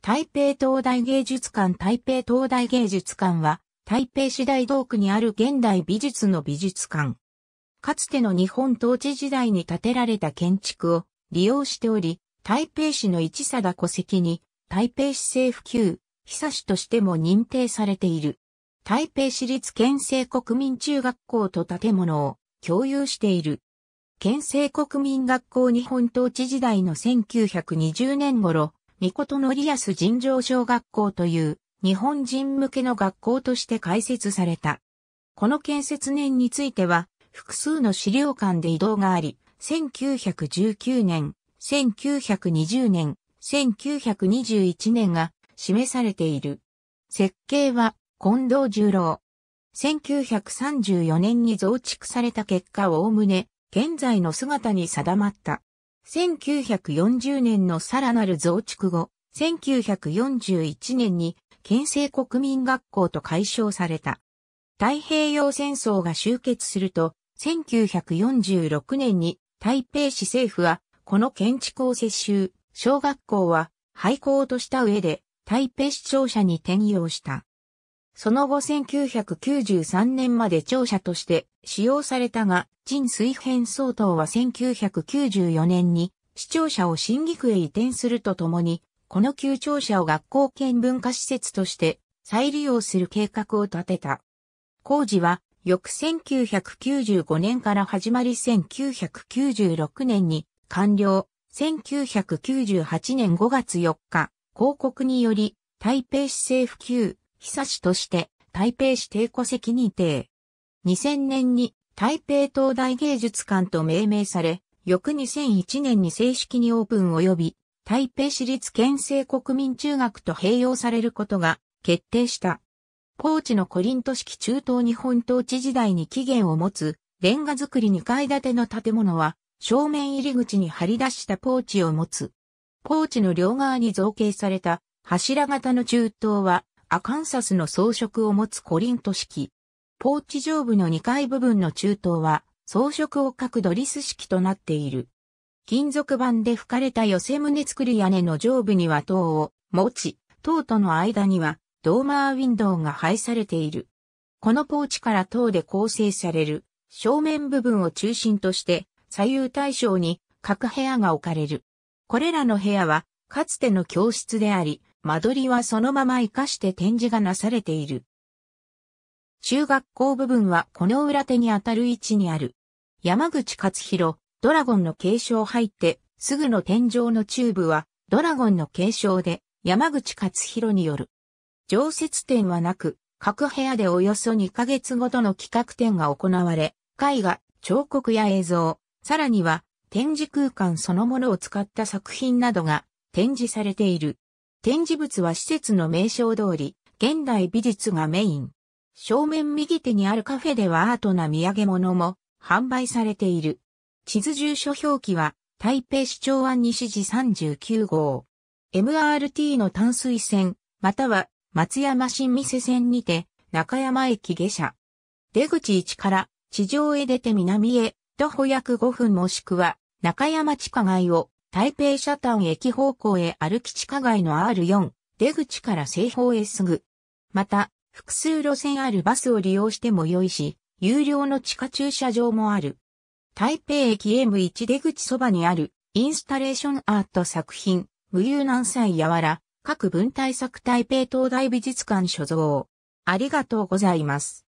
台北東大芸術館台北東大芸術館は、台北市大道区にある現代美術の美術館。かつての日本統治時代に建てられた建築を利用しており、台北市の一貞戸籍に、台北市政府級、久しとしても認定されている。台北市立県政国民中学校と建物を共有している。県政国民学校日本統治時代の1920年頃、三琴のリアス尋常小学校という日本人向けの学校として開設された。この建設年については複数の資料館で移動があり、1919年、1920年、1921年が示されている。設計は近藤十郎。1934年に増築された結果おおむね現在の姿に定まった。1940年のさらなる増築後、1941年に県政国民学校と解消された。太平洋戦争が終結すると、1946年に台北市政府はこの建築を接収、小学校は廃校とした上で台北市庁舎に転用した。その後1993年まで庁舎として使用されたが、陳水扁相当は1994年に市庁舎を新岐区へ移転するとともに、この旧庁舎を学校兼文化施設として再利用する計画を立てた。工事は翌1995年から始まり1996年に完了。1998年5月4日、広告により台北市政府級、久しとして台北市帝戸籍認定。2000年に台北東大芸術館と命名され、翌2001年に正式にオープン及び、台北市立県政国民中学と併用されることが決定した。ポーチのコリント式中東日本統治時代に起源を持つ、レンガ造り2階建ての建物は、正面入り口に張り出したポーチを持つ。ポーチの両側に造形された柱型の中東は、アカンサスの装飾を持つコリント式。ポーチ上部の2階部分の中東は装飾を描くドリス式となっている。金属板で吹かれた寄せ胸作り屋根の上部には塔を持ち、塔との間にはドーマーウィンドウが配されている。このポーチから塔で構成される正面部分を中心として左右対称に各部屋が置かれる。これらの部屋はかつての教室であり、間取りはそのまま活かして展示がなされている。中学校部分はこの裏手にあたる位置にある。山口勝弘、ドラゴンの継承入って、すぐの天井のチューブは、ドラゴンの継承で、山口勝弘による。常設展はなく、各部屋でおよそ2ヶ月ごとの企画展が行われ、絵画、彫刻や映像、さらには展示空間そのものを使った作品などが展示されている。展示物は施設の名称通り、現代美術がメイン。正面右手にあるカフェではアートな土産物も販売されている。地図住所表記は台北市長湾西寺39号。MRT の淡水線、または松山新店線にて中山駅下車。出口1から地上へ出て南へ徒歩約5分もしくは中山地下街を台北車端駅方向へ歩き地下街の R4 出口から西方へすぐ。また、複数路線あるバスを利用しても良いし、有料の地下駐車場もある。台北駅 M1 出口そばにあるインスタレーションアート作品、無遊南斎やわら、各文体作台北東大美術館所蔵。ありがとうございます。